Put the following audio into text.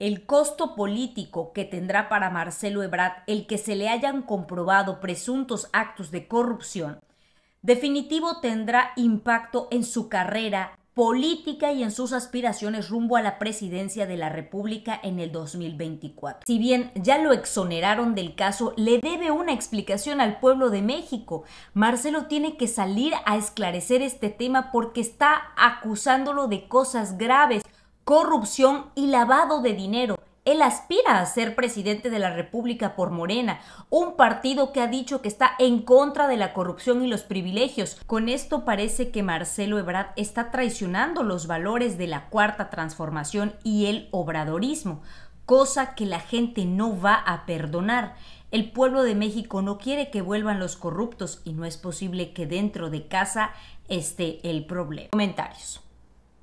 El costo político que tendrá para Marcelo Ebrard el que se le hayan comprobado presuntos actos de corrupción definitivo tendrá impacto en su carrera política y en sus aspiraciones rumbo a la presidencia de la República en el 2024. Si bien ya lo exoneraron del caso, le debe una explicación al pueblo de México. Marcelo tiene que salir a esclarecer este tema porque está acusándolo de cosas graves corrupción y lavado de dinero. Él aspira a ser presidente de la República por Morena, un partido que ha dicho que está en contra de la corrupción y los privilegios. Con esto parece que Marcelo Ebrard está traicionando los valores de la cuarta transformación y el obradorismo, cosa que la gente no va a perdonar. El pueblo de México no quiere que vuelvan los corruptos y no es posible que dentro de casa esté el problema. Comentarios.